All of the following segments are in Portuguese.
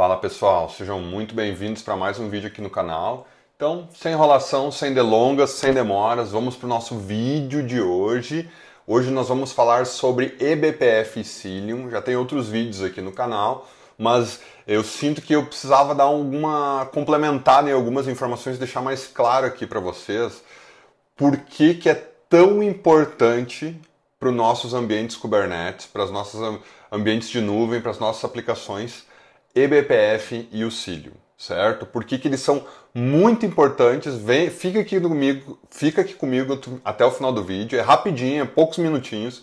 Fala pessoal, sejam muito bem-vindos para mais um vídeo aqui no canal. Então, sem enrolação, sem delongas, sem demoras, vamos para o nosso vídeo de hoje. Hoje nós vamos falar sobre eBPF Cilium. Já tem outros vídeos aqui no canal, mas eu sinto que eu precisava dar alguma complementada em né, algumas informações, deixar mais claro aqui para vocês por que, que é tão importante para os nossos ambientes Kubernetes, para os nossos ambientes de nuvem, para as nossas aplicações EBPF e o cílio, certo? Por que, que eles são muito importantes? Vem, fica aqui comigo, fica aqui comigo até o final do vídeo, é rapidinho, é poucos minutinhos.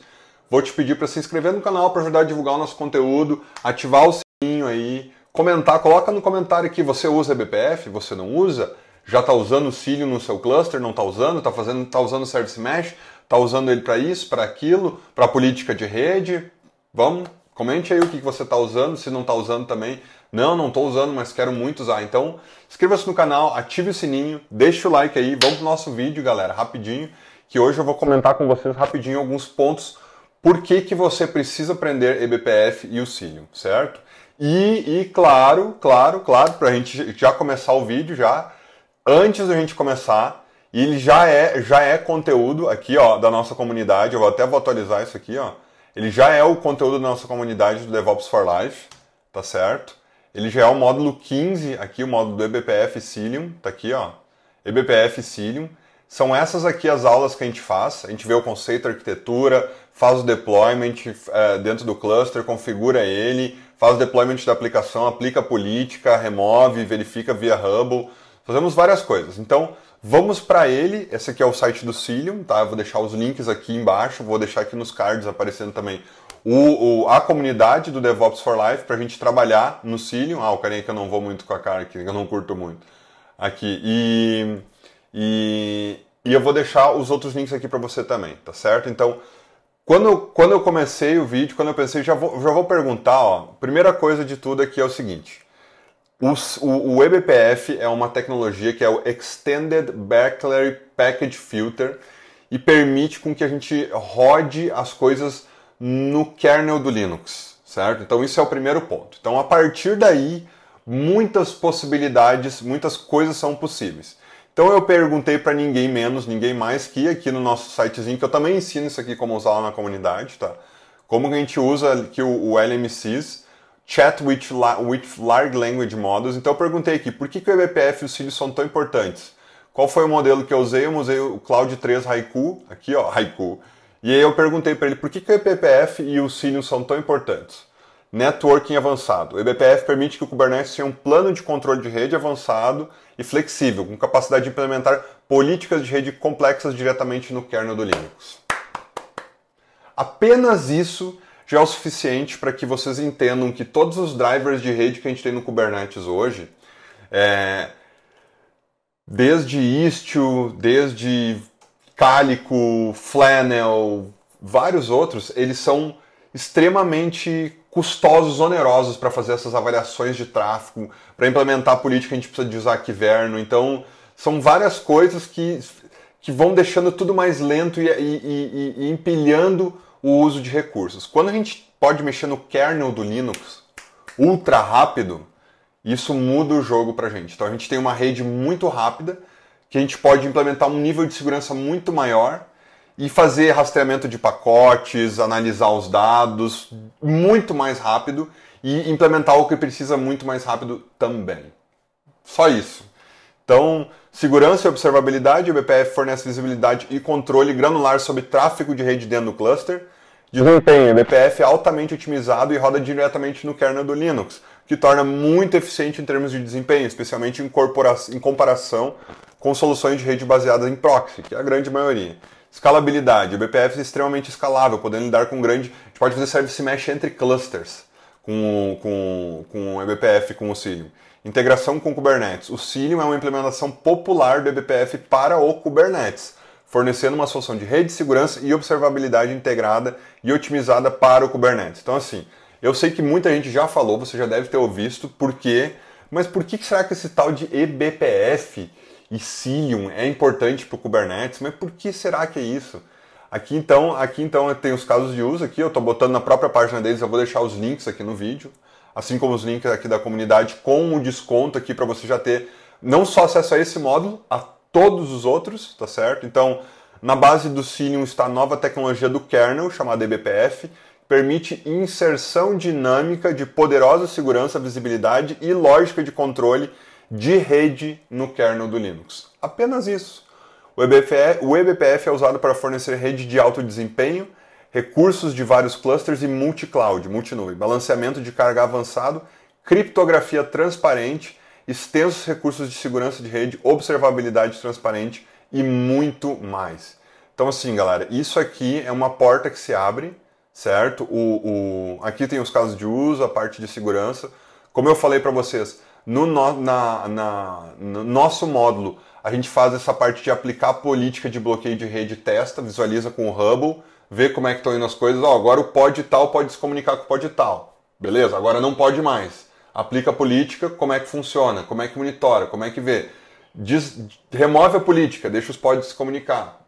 Vou te pedir para se inscrever no canal para ajudar a divulgar o nosso conteúdo, ativar o sininho aí, comentar, coloca no comentário que você usa EBPF, você não usa, já está usando o cílio no seu cluster, não está usando, está fazendo, tá usando o Service Mesh, está usando ele para isso, para aquilo, para política de rede. Vamos Comente aí o que você está usando, se não está usando também. Não, não estou usando, mas quero muito usar. Então, inscreva-se no canal, ative o sininho, deixe o like aí. Vamos para o nosso vídeo, galera, rapidinho. Que hoje eu vou comentar com vocês rapidinho alguns pontos por que, que você precisa aprender eBPF e o cílio, certo? E, e claro, claro, claro, para a gente já começar o vídeo já, antes da gente começar, ele já é, já é conteúdo aqui ó, da nossa comunidade, eu vou até vou atualizar isso aqui, ó ele já é o conteúdo da nossa comunidade do DevOps for Life, tá certo? Ele já é o módulo 15 aqui, o módulo do eBPF Cilium, tá aqui, ó. eBPF Cilium. São essas aqui as aulas que a gente faz. A gente vê o conceito a arquitetura, faz o deployment é, dentro do cluster, configura ele, faz o deployment da aplicação, aplica a política, remove, verifica via Hubble. Fazemos várias coisas. Então, Vamos para ele, esse aqui é o site do Cilium, tá? Eu vou deixar os links aqui embaixo, vou deixar aqui nos cards aparecendo também o, o, a comunidade do DevOps for Life para a gente trabalhar no Cilium. Ah, o carinha que eu não vou muito com a cara aqui, que eu não curto muito aqui. E, e, e eu vou deixar os outros links aqui para você também, tá certo? Então, quando, eu, quando eu comecei o vídeo, quando eu pensei, já vou, já vou perguntar, ó, primeira coisa de tudo aqui é o seguinte o, o, eBPF é uma tecnologia que é o Extended Backlarry Package Filter e permite com que a gente rode as coisas no kernel do Linux, certo? Então isso é o primeiro ponto. Então a partir daí, muitas possibilidades, muitas coisas são possíveis. Então eu perguntei para ninguém menos, ninguém mais que aqui no nosso sitezinho, que eu também ensino isso aqui como usar lá na comunidade, tá? Como que a gente usa aqui o, o LMCs Chat with, with Large Language Models. Então eu perguntei aqui, por que, que o eBPF e o Cílio são tão importantes? Qual foi o modelo que eu usei? Eu usei o Cloud 3 Haiku, aqui ó, Haiku. E aí eu perguntei para ele, por que, que o eBPF e o Cílio são tão importantes? Networking avançado. O eBPF permite que o Kubernetes tenha um plano de controle de rede avançado e flexível, com capacidade de implementar políticas de rede complexas diretamente no kernel do Linux. Apenas isso já é o suficiente para que vocês entendam que todos os drivers de rede que a gente tem no Kubernetes hoje, é, desde Istio, desde Calico, Flannel, vários outros, eles são extremamente custosos, onerosos para fazer essas avaliações de tráfego, para implementar a política que a gente precisa de usar Kiverno. Então, são várias coisas que, que vão deixando tudo mais lento e, e, e, e empilhando o uso de recursos. Quando a gente pode mexer no kernel do Linux ultra rápido, isso muda o jogo para a gente. Então a gente tem uma rede muito rápida que a gente pode implementar um nível de segurança muito maior e fazer rastreamento de pacotes, analisar os dados muito mais rápido e implementar o que precisa muito mais rápido também. Só isso. Então, segurança e observabilidade, o BPF fornece visibilidade e controle granular sobre tráfego de rede dentro do cluster. Desempenho, BPF altamente otimizado e roda diretamente no kernel do Linux, que torna muito eficiente em termos de desempenho, especialmente em, em comparação com soluções de rede baseadas em proxy, que é a grande maioria. Escalabilidade, o BPF é extremamente escalável, podendo lidar com grande... A gente pode fazer service mesh entre clusters com, com, com o BPF com o Cilium. Integração com o Kubernetes. O Cilium é uma implementação popular do eBPF para o Kubernetes fornecendo uma solução de rede de segurança e observabilidade integrada e otimizada para o Kubernetes. Então, assim, eu sei que muita gente já falou, você já deve ter ouvido, porque, mas por que será que esse tal de eBPF e Cilium é importante para o Kubernetes? Mas por que será que é isso? Aqui então, aqui então tem os casos de uso aqui, eu estou botando na própria página deles, eu vou deixar os links aqui no vídeo, assim como os links aqui da comunidade com o desconto aqui para você já ter não só acesso a esse módulo, a todos os outros, tá certo? Então, na base do Cilium está a nova tecnologia do kernel, chamada eBPF, que permite inserção dinâmica de poderosa segurança, visibilidade e lógica de controle de rede no kernel do Linux. Apenas isso. O eBPF, o eBPF é usado para fornecer rede de alto desempenho, recursos de vários clusters e multi-cloud, multinuvem, balanceamento de carga avançado, criptografia transparente extensos recursos de segurança de rede, observabilidade transparente e muito mais. Então, assim, galera, isso aqui é uma porta que se abre, certo? O, o... Aqui tem os casos de uso, a parte de segurança. Como eu falei para vocês, no, no, na, na, no nosso módulo, a gente faz essa parte de aplicar a política de bloqueio de rede, testa, visualiza com o Hubble, vê como é que estão indo as coisas. Ó, agora o pode tal pode se comunicar com o pode tal. Beleza? Agora não pode mais aplica a política, como é que funciona, como é que monitora, como é que vê. Diz, remove a política, deixa os pods se comunicar.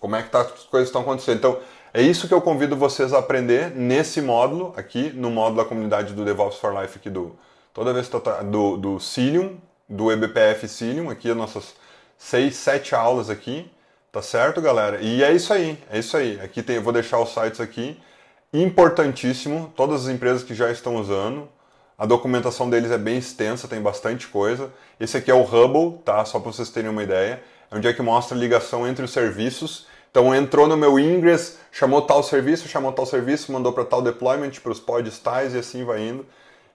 Como é que tá, as coisas estão acontecendo. Então, é isso que eu convido vocês a aprender nesse módulo aqui, no módulo da comunidade do DevOps for Life aqui do toda vez do, do Cilium, do EBPF Cilium, aqui as nossas seis, sete aulas aqui, tá certo, galera? E é isso aí, é isso aí. Aqui tem, eu vou deixar os sites aqui, importantíssimo, todas as empresas que já estão usando, a documentação deles é bem extensa, tem bastante coisa. Esse aqui é o Hubble, tá? Só para vocês terem uma ideia. É onde é que mostra a ligação entre os serviços. Então entrou no meu ingress, chamou tal serviço, chamou tal serviço, mandou para tal deployment, para os pods tais e assim vai indo.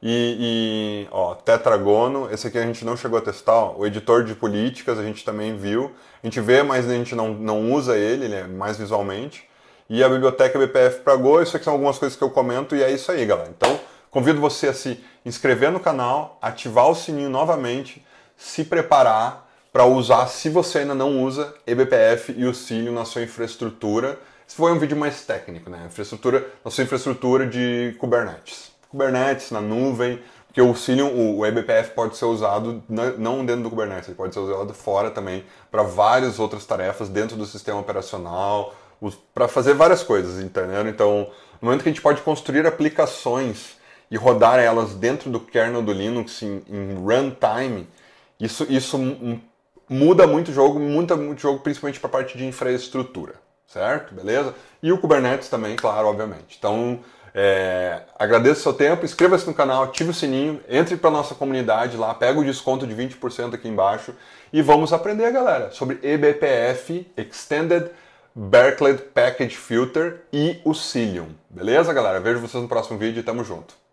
E, e, ó, Tetragono, esse aqui a gente não chegou a testar, ó, o editor de políticas a gente também viu. A gente vê, mas a gente não, não usa ele, ele é mais visualmente. E a biblioteca BPF para Go, isso aqui são algumas coisas que eu comento e é isso aí, galera. Então, Convido você a se inscrever no canal, ativar o sininho novamente, se preparar para usar, se você ainda não usa, eBPF e o Cílio na sua infraestrutura. Esse foi um vídeo mais técnico, né? Infraestrutura, na sua infraestrutura de Kubernetes. Kubernetes na nuvem, porque o Cilium, o eBPF pode ser usado não dentro do Kubernetes, ele pode ser usado fora também para várias outras tarefas dentro do sistema operacional, para fazer várias coisas, entendeu? Então, no momento que a gente pode construir aplicações e rodar elas dentro do kernel do Linux em, em runtime, isso, isso muda muito o jogo, muda muito o jogo, principalmente para a parte de infraestrutura, certo? Beleza? E o Kubernetes também, claro, obviamente. Então, é, agradeço o seu tempo, inscreva-se no canal, ative o sininho, entre para nossa comunidade lá, pega o desconto de 20% aqui embaixo e vamos aprender, galera, sobre eBPF, Extended Berkeley Package Filter e o Cilium. Beleza, galera? Vejo vocês no próximo vídeo e tamo junto.